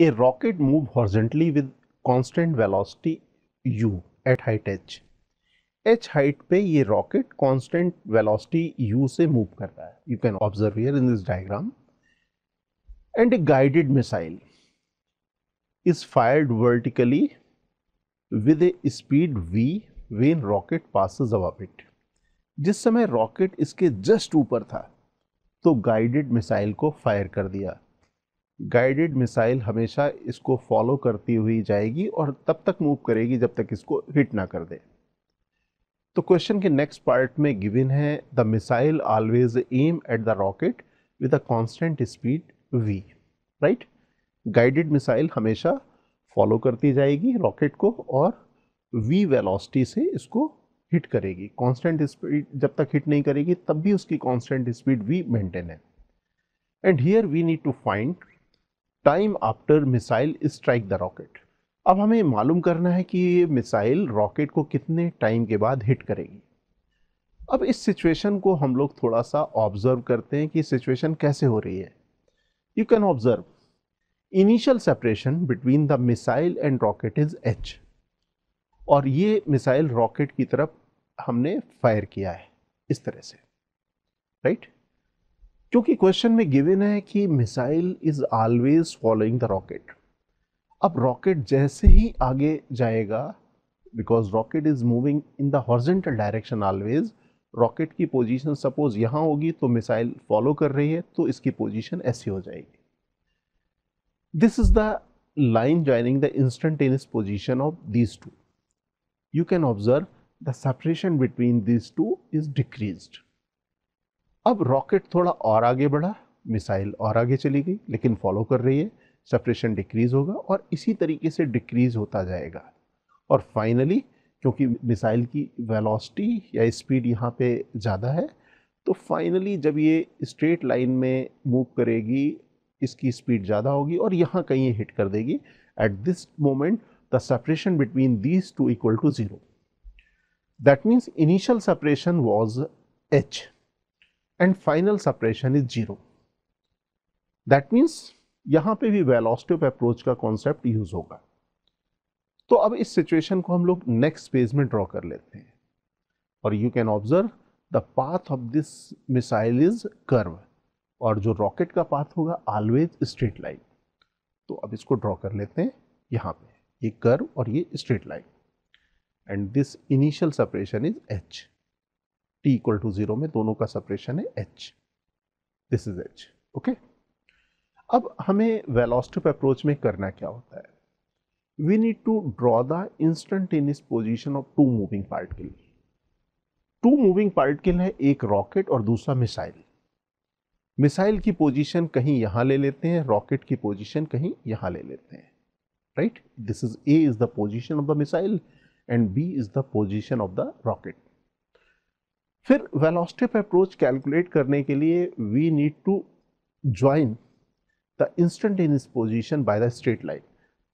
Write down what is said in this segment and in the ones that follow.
A rocket moves horizontally with constant velocity u at height h. h height पे ये rocket constant velocity u से move कर रहा है. You can observe here in this diagram. And a guided missile is fired vertically with a speed v when rocket passes above it. जिस समय rocket इसके just ऊपर था, तो guided missile को fire कर दिया. गाइडेड मिसाइल हमेशा इसको फॉलो करती हुई जाएगी और तब तक मूव करेगी जब तक इसको हिट ना कर दे तो क्वेश्चन के नेक्स्ट पार्ट में गिवन है the missile always aim at the rocket with a constant speed v right guided missile हमेशा फॉलो करती जाएगी रॉकेट को और वी वेलोसिटी से इसको हिट करेगी कांस्टेंट स्पीड जब तक हिट नहीं करेगी तब भी उसकी कांस्टेंट स्पीड वी मेंटेन है and here we need to find time after missile strike the rocket अब हमें मालूम करना है कि ये मिसाइल रॉकेट को कितने टाइम के बाद हिट करेगी अब इस सिचुएशन को हम लोग थोड़ा सा ऑब्जर्व करते हैं कि सिचुएशन कैसे हो रही है you can observe initial separation between the missile and rocket is h और ये मिसाइल रॉकेट की तरफ हमने फायर किया है इस तरह से राइट right? क्योंकि क्वेश्चन में गिवन है कि missile is always following the rocket अब रॉकेट जैसे ही आगे जाएगा because rocket is moving in the horizontal direction always rocket की पोजीशन सपोज यहाँ होगी तो मिसाइल फॉलो कर रही है तो इसकी पोजीशन ऐसी हो जाएगी this is the line joining the instantaneous position of these two you can observe the separation between these two is decrease अब रॉकेट थोड़ा और आगे बढ़ा मिसाइल और आगे चली गई लेकिन फॉलो कर रही है सेपरेशन डिक्रीज़ होगा और इसी तरीके से डिक्रीज़ होता जाएगा और फाइनली क्योंकि मिसाइल की वेलोसिटी या स्पीड यहाँ पे ज़्यादा है तो फाइनली जब ये स्ट्रेट लाइन में मूव करेगी इसकी स्पीड ज़्यादा होगी और यहाँ कहीं हिट कर देगी at this moment the separation between these two equal to zero that means initial separation was h and final separation is zero that means यहाँ पे भी वेलोसिटी ऑफ अप्रोच का कॉन्सेप्ट यूज होगा तो अब इस सिचुएशन को हम लोग नेक्स्ट पेज में ड्रॉ कर लेते हैं और you can observe the path of this missile is curve और जो रॉकेट का पाथ होगा ऑलवेज स्ट्रेट लाइन तो अब इसको ड्रॉ कर लेते हैं यहाँ पे ये कर्व और ये straight line and this initial separation is h t equal to zero में दोनों का सपरेशन है h this is h okay अब हमें वेलोस्टिप अप्रोच में करना क्या होता है we need to draw the instantaneous position of two moving particle two moving particle है एक रॉकेट और दूसरा मिसाइल मिसाइल की पोजीशन कहीं यहां ले लेते हैं रॉकेट की पोजीशन कहीं यहां ले लेते हैं right this is A is the position of the missile and B is the position of the rocket फिर वेलोस्टिप अप्रोच कैलकुलेट करने के लिए we need to join the instantaneous position by the straight line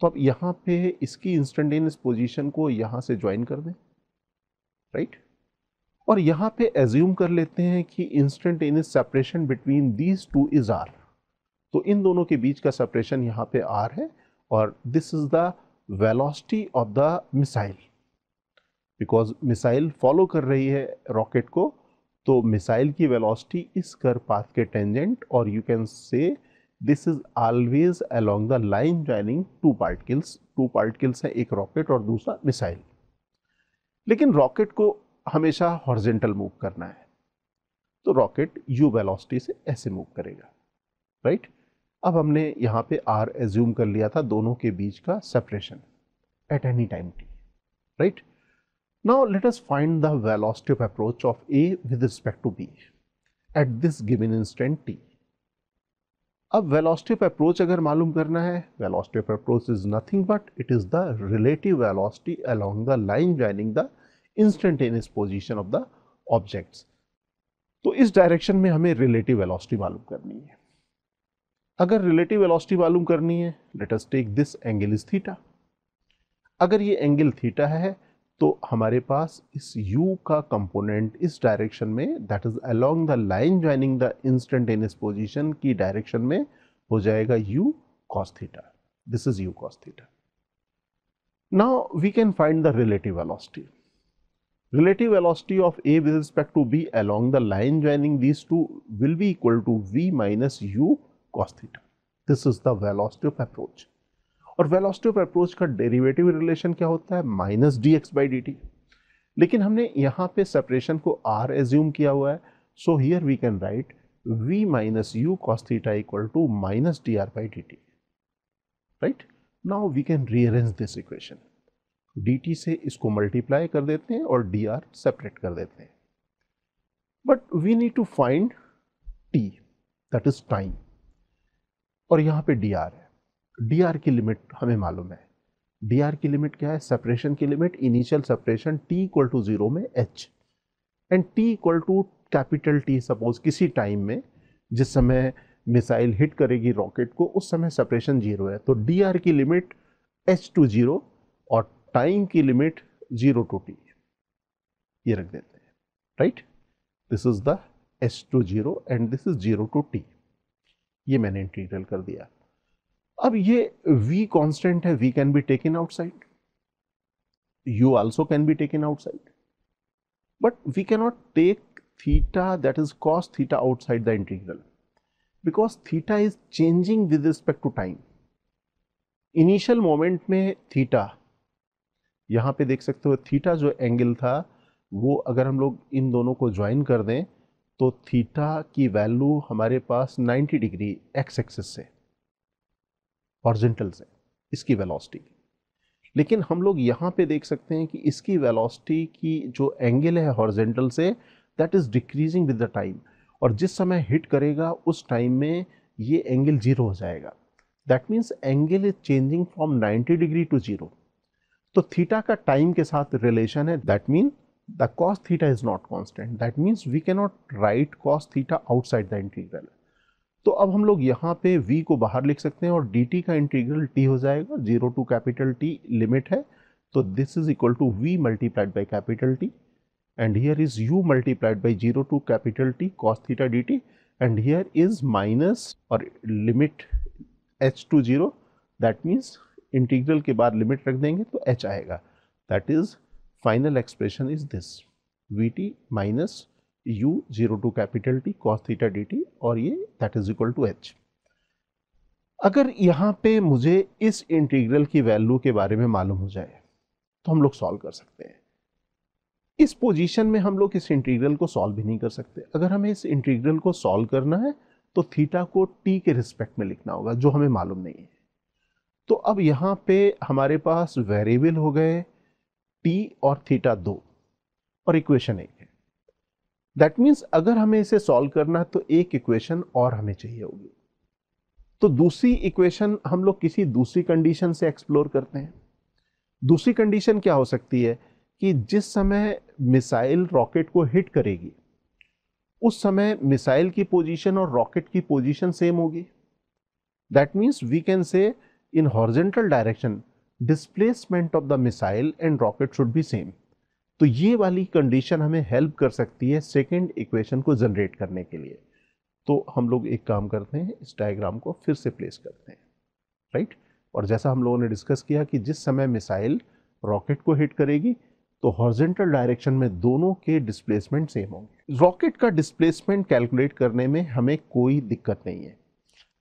तो अब यहाँ पे इसकी instantaneous position को यहाँ से ज्वाइन कर दें राइट right? और यहाँ पे एज्यूम कर लेते हैं कि instantaneous separation between these two is r तो इन दोनों के बीच का सेपरेशन यहाँ पे आर है और this is the velocity of the missile because missile follow कर रही है रॉकेट को तो मिसाइल की वेलोसिटी इस कर पाथ के टेंजेंट और you can say this is always along the line joining two particles two particles हैं एक रॉकेट और दूसरा मिसाइल लेकिन रॉकेट को हमेशा हॉर्जेंटल मूव करना है तो रॉकेट यू वेलोसिटी से ऐसे मूव करेगा राइट right? अब हमने यहाँ पे आर एज्यूम कर लिया था दोनों के बीच का separation at any time t right Now let us find the velocity of approach of A with respect to B at this given instant t. अब वेलोसिटी ऑफ अप्रोच अगर मालूम करना है velocity of approach is nothing but it is the relative velocity along the line joining the instantaneous position of the objects तो इस direction में हमें relative velocity मालूम करनी है अगर रिलेटिव वेलोसिटी मालूम करनी है let us take this angle is theta अगर ये एंगल थीटा है तो हमारे पास इस U का कंपोनेंट इस डायरेक्शन में that is along the line joining the instantaneous position की डायरेक्शन में हो जाएगा U cos theta this is U cos theta now we can find the relative velocity relative velocity of A with respect to B along the line joining this two will be equal to V minus u cos theta this is the velocity of approach और velocity of approach का derivative relation क्या होता है minus d x by d t लेकिन हमने यहाँ पे separation को आर एज्यूम किया हुआ है so here we can write v minus u minus u cos theta equal to minus dr by dt right now we can rearrange this equation dt से इसको मल्टीप्लाई कर देते हैं और dr सेपरेट कर देते हैं but we need to find t that is time और यहाँ पे dr है डी की लिमिट हमें मालूम है डी की लिमिट क्या है सेपरेशन की limit initial separation t equal to zero में h and t equal to capital T suppose किसी टाइम में जिस समय मिसाइल हिट करेगी रॉकेट को उस समय सेपरेशन जीरो है तो डी की लिमिट एच टू ज़ीरो और टाइम की लिमिट ज़ीरो टू टी ये रख देते हैं right this is the h to zero and this is zero to t ये मैंने इंटीग्रल कर दिया अब ये v कॉन्स्टेंट है v can be taken outside u also can be taken outside but we cannot take theta that is cos theta outside the integral because theta is changing with respect to time initial moment में theta यहां पे देख सकते हो theta जो angle था वो अगर हम लोग इन दोनों को ज्वाइन कर दें तो थीटा की वैल्यू हमारे पास 90 डिग्री एक्स एक्सेस से है हॉर्जेंटल से इसकी वेलोसिटी लेकिन हम लोग यहाँ पे देख सकते हैं कि इसकी वेलोसिटी की जो एंगल है हॉर्जेंटल से that is decreasing with the time और जिस समय हिट करेगा उस टाइम में ये एंगल जीरो हो जाएगा that means angle is changing from 90 degree to zero तो थीटा का टाइम के साथ रिलेशन है that mean the cos theta is not constant that means we cannot write cos theta outside the integral तो अब हम लोग यहाँ पे v को बाहर लिख सकते हैं और dt का इंटीग्रल t हो जाएगा zero to capital t limit है तो this is equal to v multiplied by capital T and here is u multiplied by zero to capital t cos theta d t and here is minus और limit h to zero that means integral के बाद limit रख देंगे तो h आएगा that is final expression is this v t minus u zero to capital T cos theta d t और ये that is equal to h अगर यहाँ पे मुझे इस इंटीग्रल की वैल्यू के बारे में मालूम हो जाए तो हम लोग सॉल्व कर सकते हैं इस पोजीशन में हम लोग इस इंटीग्रल को सॉल्व भी नहीं कर सकते अगर हमें इस इंटीग्रल को सॉल्व करना है तो थीटा को टी के रिस्पेक्ट में लिखना होगा जो हमें मालूम नहीं है तो अब यहाँ पे हमारे पास वेरिएबल हो गए टी और थीटा दो और इक्वेशन एक दैट मीन्स अगर हमें इसे सॉल्व करना है तो एक इक्वेशन और हमें चाहिए होगी तो दूसरी इक्वेशन हम लोग किसी दूसरी कंडीशन से एक्सप्लोर करते हैं दूसरी कंडीशन क्या हो सकती है कि जिस समय मिसाइल रॉकेट को हिट करेगी उस समय मिसाइल की पोजीशन और रॉकेट की पोजीशन सेम होगी that means we can say in horizontal direction displacement of the missile and rocket should be same तो ये वाली कंडीशन हमें हेल्प कर सकती है सेकेंड इक्वेशन को जनरेट करने के लिए तो हम लोग एक काम करते हैं इस डायग्राम को फिर से प्लेस करते हैं राइट और जैसा हम लोगों ने डिस्कस किया कि जिस समय मिसाइल रॉकेट को हिट करेगी तो हॉर्जेंटल डायरेक्शन में दोनों के डिस्प्लेसमेंट सेम होंगे रॉकेट का डिस्प्लेसमेंट कैलकुलेट करने में हमें कोई दिक्कत नहीं है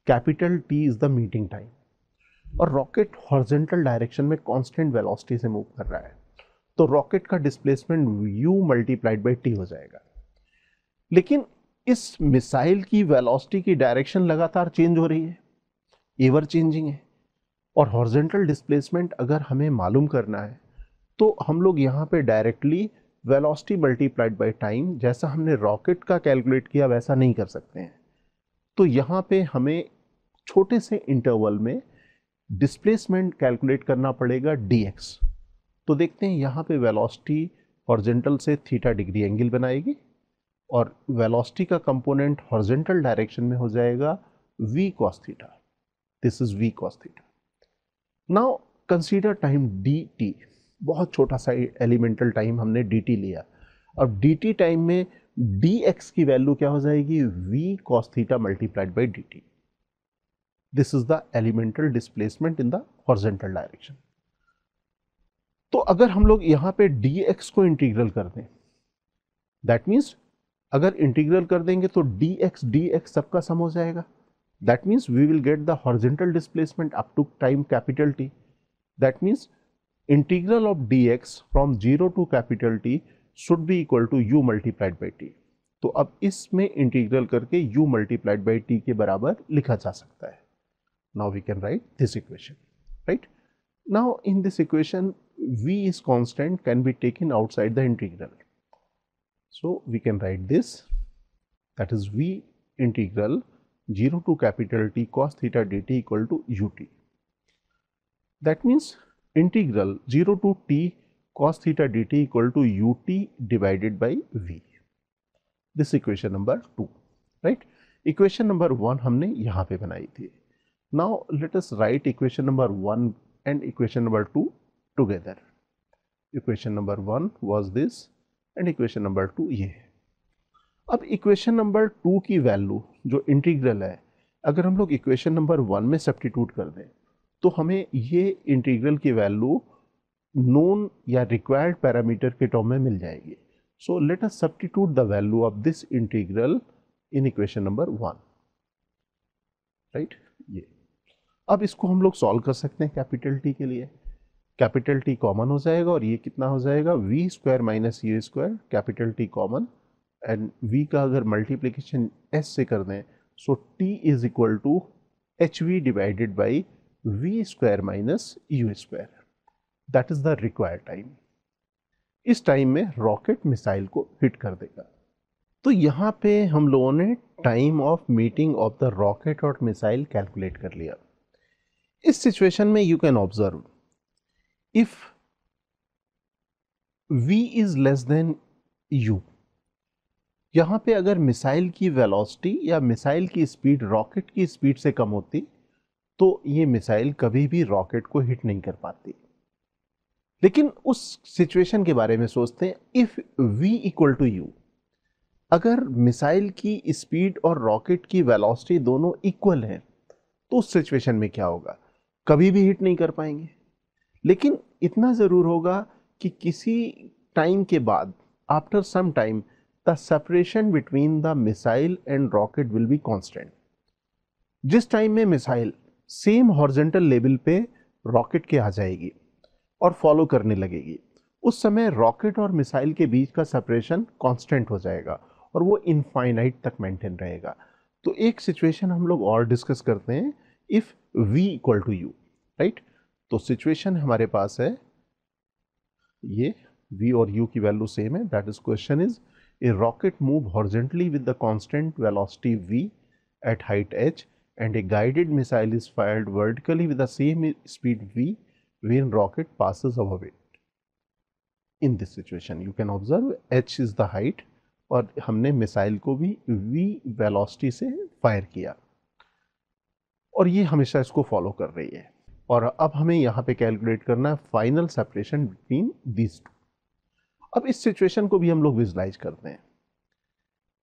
capital T is the meeting time और रॉकेट हॉर्जेंटल डायरेक्शन में कॉन्स्टेंट वेलोसिटी से मूव कर रहा है तो रॉकेट का displacement u multiplied by T हो जाएगा लेकिन इस मिसाइल की वेलोसिटी की डायरेक्शन लगातार चेंज हो रही है एवर चेंजिंग है और हॉर्जेंटल डिस्प्लेसमेंट अगर हमें मालूम करना है तो हम लोग यहाँ पे directly velocity multiplied by time जैसा हमने रॉकेट का कैलकुलेट किया वैसा नहीं कर सकते हैं तो यहाँ पे हमें छोटे से इंटरवल में डिस्प्लेसमेंट कैलकुलेट करना पड़ेगा डी एक्स तो देखते हैं यहाँ पे वेलोसिटी हॉर्जेंटल से थीटा डिग्री एंगल बनाएगी और वेलोसिटी का कंपोनेंट हॉर्जेंटल डायरेक्शन में हो जाएगा v cos theta this is v cos theta now consider time d t बहुत छोटा सा एलिमेंटल टाइम हमने डी टी लिया अब डी टी टाइम में डी एक्स की वैल्यू क्या हो जाएगी v cos theta multiplied by d t this is the elemental displacement in the horizontal direction तो अगर हम लोग यहाँ पे डी एक्स को इंटीग्रल कर दें दैट मीन्स अगर इंटीग्रल कर देंगे तो डी एक्स डी एक्स सबका सम हो जाएगा that means we will get the horizontal displacement up to time capital T that means integral of dx x from zero to capital T should be equal to u multiplied by t तो अब इसमें integral करके u multiplied by T के बराबर लिखा जा सकता है now we can write this equation right now in this equation v is constant can be taken outside the integral. So, we can write this that is v integral 0 to capital T cos theta dt equal to ut. That means integral 0 to t cos theta dt equal to ut divided by v. This equation number 2, right. Equation number 1 हमने यहाँ पे बनाई थी. Now let us write equation number 1 and equation number 2 together equation number one was this and equation number two ये है अब equation number two की value जो इंटीग्रल है अगर हम लोग इक्वेशन नंबर वन में सब्टीट्यूट कर दें तो हमें ये इंटीग्रल की वैल्यू नोन या रिक्वायर्ड पैरामीटर के टॉम में मिल जाएगी so let us substitute the value of this integral in equation number one right ये अब इसको हम लोग सॉल्व कर सकते हैं कैपिटल टी के लिए कैपिटल टी कॉमन हो जाएगा और ये कितना हो जाएगा v square minus u square capital T common and v का अगर मल्टीप्लीकेशन एस से कर दें so t is equal to h v divided by v square minus u square that is the required time इस टाइम में rocket missile को hit कर देगा तो यहाँ पे हम लोगों ने time of meeting of the rocket और मिसाइल कैलकुलेट कर लिया इस सिचुएशन में you can observe if v is less than u यहाँ पे अगर मिसाइल की वेलोसिटी या मिसाइल की स्पीड रॉकेट की स्पीड से कम होती तो ये मिसाइल कभी भी रॉकेट को हिट नहीं कर पाती लेकिन उस सिचुएशन के बारे में सोचते हैं if v equal to u अगर मिसाइल की स्पीड और रॉकेट की वेलोसिटी दोनों इक्वल हैं तो उस सिचुएशन में क्या होगा कभी भी हिट नहीं कर पाएंगे लेकिन इतना ज़रूर होगा कि किसी टाइम के बाद after some time the separation between the missile and rocket will be constant जिस टाइम में मिसाइल सेम हॉर्जेंटल लेवल पे रॉकेट के आ जाएगी और फॉलो करने लगेगी उस समय रॉकेट और मिसाइल के बीच का सेपरेशन कांस्टेंट हो जाएगा और वो इनफाइनाइट तक मेंटेन रहेगा तो एक सिचुएशन हम लोग और डिस्कस करते हैं if v equal to u right तो सिचुएशन हमारे पास है ये v और u की वैल्यू सेम है that is question is a rocket move horizontally with the constant velocity v at height h and a guided missile is fired vertically with the same speed v when rocket passes above it in this situation you can observe h is the height और हमने missile को भी v velocity से fire किया और ये हमेशा इसको फॉलो कर रही है और अब हमें यहाँ पे कैलकुलेट करना है final separation between these two अब इस सिचुएशन को भी हम लोग विजुलाइज करते हैं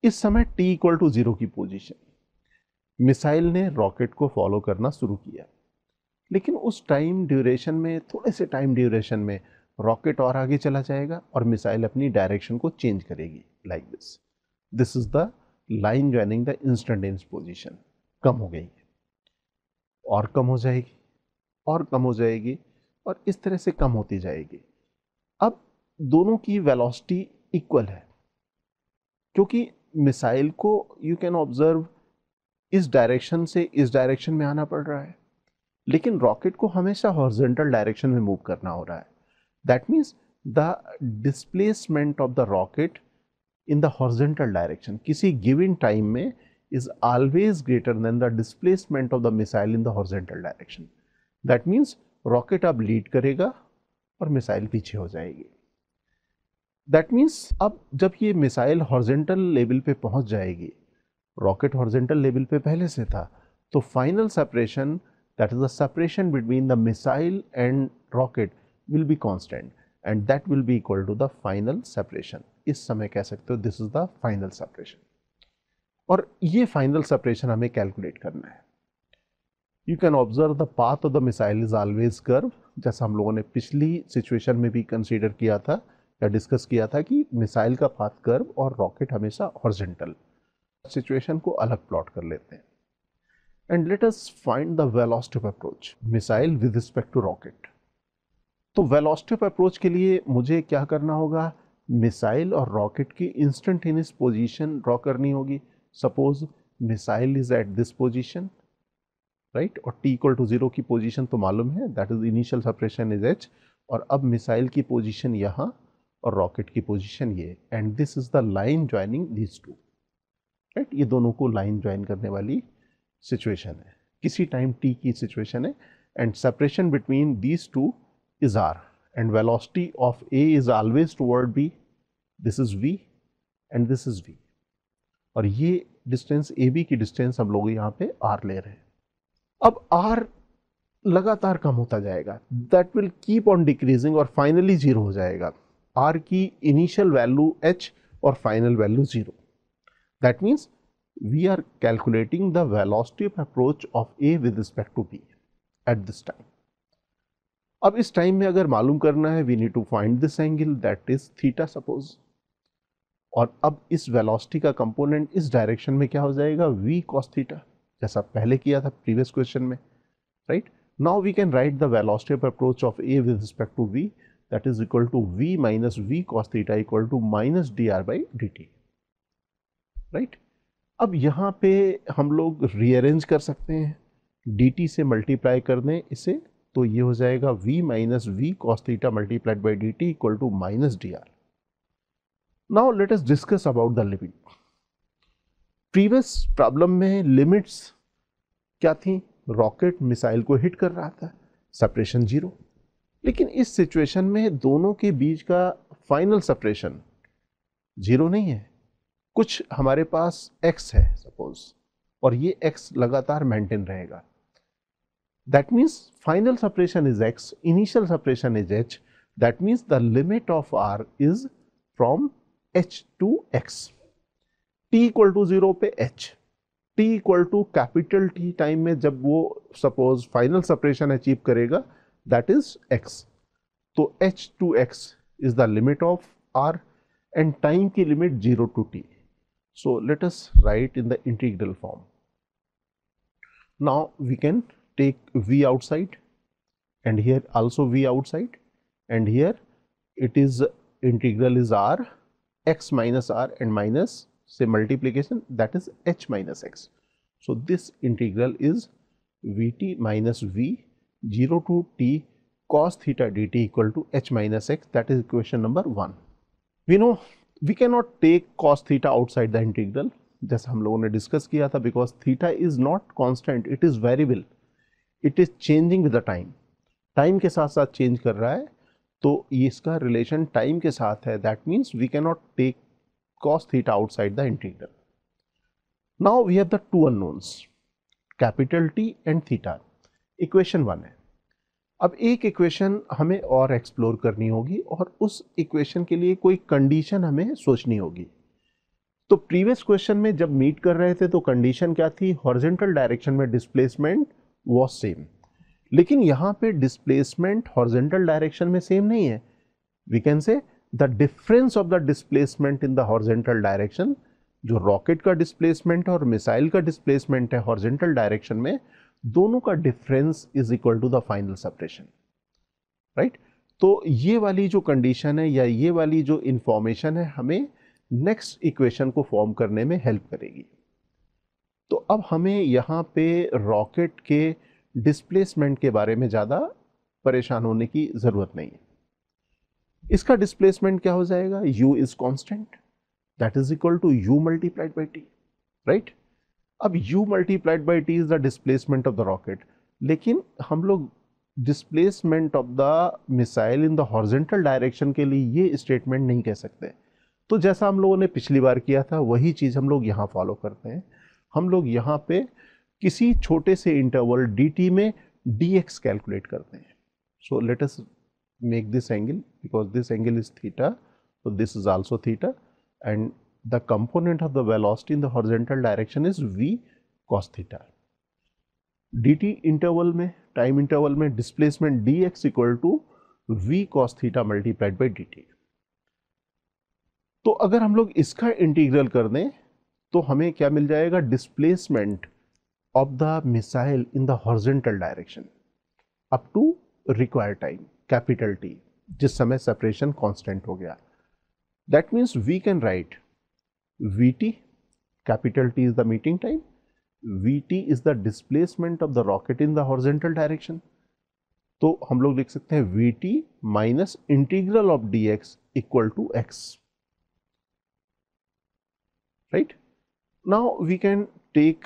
इस समय t इक्वल टू जीरो की पोजीशन मिसाइल ने रॉकेट को फॉलो करना शुरू किया लेकिन उस टाइम ड्यूरेशन में थोड़े से टाइम ड्यूरेशन में रॉकेट और आगे चला जाएगा और मिसाइल अपनी डायरेक्शन को चेंज करेगी like this this is the line joining the instantaneous position कम हो गई है और कम हो जाएगी और कम हो जाएगी और इस तरह से कम होती जाएगी अब दोनों की वेलोसिटी इक्वल है क्योंकि मिसाइल को यू कैन ऑब्जर्व इस डायरेक्शन से इस डायरेक्शन में आना पड़ रहा है लेकिन रॉकेट को हमेशा हॉर्जेंटल डायरेक्शन में मूव करना हो रहा है that means the displacement of the rocket in the horizontal direction किसी गिविन टाइम में is always greater than the displacement of the missile in the horizontal direction that means rocket अब lead करेगा और missile पीछे हो जाएगी that means अब जब ये मिसाइल हॉर्जेंटल लेवल पे पहुंच जाएगी रॉकेट हॉर्जेंटल लेवल पे पहले से था तो final separation that is the separation between the missile and rocket will be constant and that will be equal to the final separation इस समय कह सकते हो this is the final separation और ये फाइनल सेपरेशन हमें कैलकुलेट करना है you can observe the path of the missile is always curve जैसा हम लोगों ने पिछली सिचुएशन में भी कंसिडर किया था या डिस्कस किया था कि मिसाइल का पाथ कर्व और रॉकेट हमेशा हॉर्जेंटल सिचुएशन को अलग प्लॉट कर लेते हैं and let us find the velocity of approach missile with respect to rocket तो वेलॉस्टिव अप्रोच के लिए मुझे क्या करना होगा मिसाइल और रॉकेट की इंस्टेंटेनियस पोजीशन ड्रॉ करनी होगी suppose missile is at this position right और टी इक्वल टू ज़ीरो की पोजीशन तो मालूम है that is initial separation is h और अब मिसाइल की पोजीशन यहाँ और रॉकेट की पोजीशन ये and this is the line joining this two right ये दोनों को लाइन ज्वाइन करने वाली सिचुएशन है किसी टाइम टी की सिचुएशन है and separation between this two is r and velocity of A is always toward B this is v and this is v और ये डिस्टेंस ए बी की distance हम लोग यहाँ पे आर ले रहे हैं अब आर लगातार कम होता जाएगा that will keep on decreasing और फाइनली जीरो हो जाएगा आर की इनिशियल वैल्यू एच और final value zero that means we are calculating the velocity of approach of A with respect to B at this time अब इस time में अगर मालूम करना है we need to find this angle that is theta suppose और अब इस वेलोसिटी का कंपोनेंट इस डायरेक्शन में क्या हो जाएगा वी कॉस थीटा जैसा पहले किया था प्रीवियस क्वेश्चन में right now we can write the velocity of approach of A with respect to B equal to v minus v cos theta equal to minus d r by d t right अब यहाँ पे हम लोग rearrange कर सकते हैं D T से multiply कर दें इसे तो ये हो जाएगा v minus v cos theta multiplied by d t equal to minus d r now let us discuss about the limit previous problem में लिमिट्स क्या थी रॉकेट मिसाइल को हिट कर रहा था सपरेशन जीरो लेकिन इस सिचुएशन में दोनों के बीच का फाइनल सेपरेशन जीरो नहीं है कुछ हमारे पास एक्स है सपोज और ये एक्स लगातार मेंटेन रहेगा that means final separation is x initial separation is h that means the limit of r is from h to x t equal to zero पे h t equal to capital T time में जब वो suppose final separation achieve करेगा that is x तो h to x is the limit of r and time की limit zero to t so let us write in the integral form now we can take v outside and here also v outside and here it is integral is r x minus r and minus से multiplication that is h minus x so this integral is v t minus v zero to t cos theta d t equal to h minus x that is equation number one we know we can not take cos theta outside the integral जैसा हम लोगों ने discuss किया था because theta is not constant it is variable it is changing with the time time के साथ साथ change कर रहा है तो इसका रिलेशन टाइम के साथ है that means we can not टेक cos theta outside the integral. Now we have the two unknowns capital T and theta. Equation one है अब एक equation हमें और explore करनी होगी और उस equation के लिए कोई कंडीशन हमें सोचनी होगी तो प्रीवियस क्वेश्चन में जब मीट कर रहे थे तो कंडीशन क्या थी हॉर्जेंटल डायरेक्शन में displacement was सेम लेकिन यहाँ पे displacement हॉर्जेंटल डायरेक्शन में सेम नहीं है we can say the difference of the displacement in the horizontal direction जो रॉकेट का डिस्प्लेसमेंट है और मिसाइल का डिस्प्लेसमेंट है हॉर्जेंटल डायरेक्शन में दोनों का difference is equal to the final separation right तो ये वाली जो कंडीशन है या ये वाली जो इंफॉर्मेशन है हमें नेक्स्ट इक्वेशन को फॉर्म करने में हेल्प करेगी तो अब हमें यहाँ पे रॉकेट के डिस्प्लेसमेंट के बारे में ज़्यादा परेशान होने की ज़रूरत नहीं है इसका डिस्प्लेसमेंट क्या हो जाएगा u is constant that is equal to u multiplied by t right अब u multiplied by t is the displacement of the rocket लेकिन हम लोग displacement of the missile in the horizontal direction के लिए ये स्टेटमेंट नहीं कह सकते तो जैसा हम लोगों ने पिछली बार किया था वही चीज़ हम लोग यहाँ फॉलो करते हैं हम लोग यहाँ पे किसी छोटे से इंटरवल डी में डी कैलकुलेट करते हैं so let us make this angle because this angle is theta. So, this is also theta and the component of the velocity in the horizontal direction is v cos theta. dt interval mein time interval mein displacement dx equal to v cos theta multiplied by dt. तो अगर हम लोग इसका integral कर दें तो हमें क्या मिल जाएगा displacement of the missile in the horizontal direction up to required time capital T जिस समय सेपरेशन कांस्टेंट हो गया that means we can write v t capital T is the meeting time v t is the displacement of the rocket in the horizontal direction तो हम लोग लिख सकते हैं v t minus integral of d x equal to x right now we can take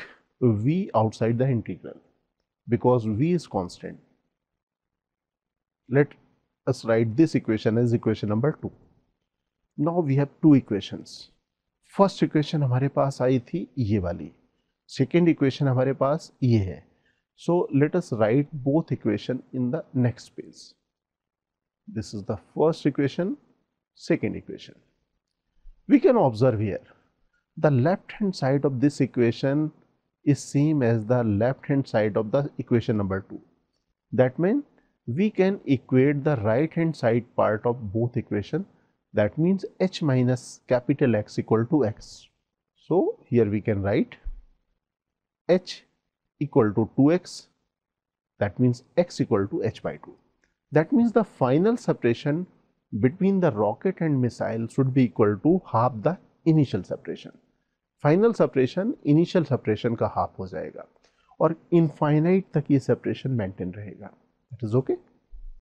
v outside the integral because v is constant let us write this equation as equation number 2 now we have two equations. first equation हमारे पास आई थी ये वाली second equation हमारे पास ये है so let us write both equation in the next page this is the first equation second equation we can observe here the left hand side of this equation is same as the left hand side of the equation number 2 that means we can equate the right hand side part of both equation that means h minus capital X equal to x. So, here we can write h equal to 2x that means x equal to h by 2. That means the final separation between the rocket and missile should be equal to half the initial separation. Final separation, initial separation ka half ho jayega. Or infinite tak ये separation maintain rahega. It is okay.